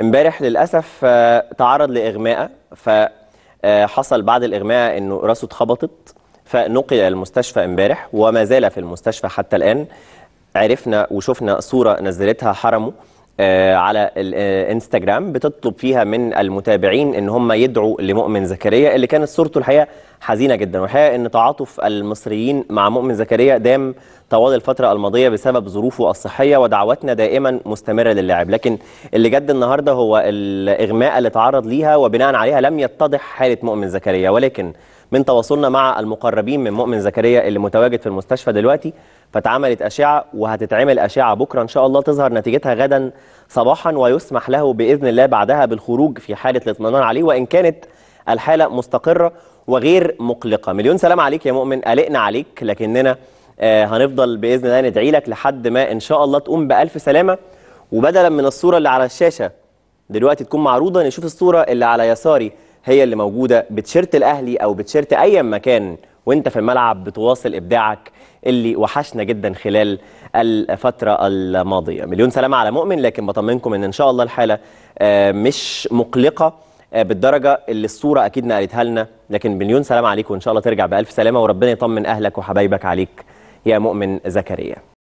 امبارح للاسف آه، تعرض لاغماء فحصل آه، بعد الاغماء انه راسه اتخبطت فنقل المستشفى امبارح وما زال في المستشفى حتى الان عرفنا وشفنا صوره نزلتها حرمه آه، على الانستجرام بتطلب فيها من المتابعين ان هم يدعوا لمؤمن زكريا اللي كانت صورته الحقيقه حزينه جدا والحقيقه ان تعاطف المصريين مع مؤمن زكريا دام طوال الفترة الماضية بسبب ظروفه الصحية ودعواتنا دائما مستمرة للاعب لكن اللي جد النهاردة هو الإغماء اللي تعرض ليها وبناء عليها لم يتضح حالة مؤمن زكريا ولكن من تواصلنا مع المقربين من مؤمن زكريا اللي متواجد في المستشفى دلوقتي فاتعملت أشعة وهتتعمل أشعة بكرة إن شاء الله تظهر نتيجتها غدا صباحا ويسمح له بإذن الله بعدها بالخروج في حالة الاطمئنان عليه وإن كانت الحالة مستقرة وغير مقلقة مليون سلام عليك يا مؤمن قلقنا عليك لكننا آه، هنفضل باذن الله ندعي لك لحد ما ان شاء الله تقوم بالف سلامه وبدلا من الصوره اللي على الشاشه دلوقتي تكون معروضه نشوف الصوره اللي على يساري هي اللي موجوده بتشيرت الاهلي او بتشيرت اي مكان وانت في الملعب بتواصل ابداعك اللي وحشنا جدا خلال الفتره الماضيه مليون سلامه على مؤمن لكن بطمنكم ان ان شاء الله الحاله آه، مش مقلقه آه، بالدرجه اللي الصوره اكيد نقلتها لنا لكن مليون سلامه عليك وان شاء الله ترجع بالف سلامه وربنا يطمن اهلك وحبايبك عليك يا مؤمن زكريا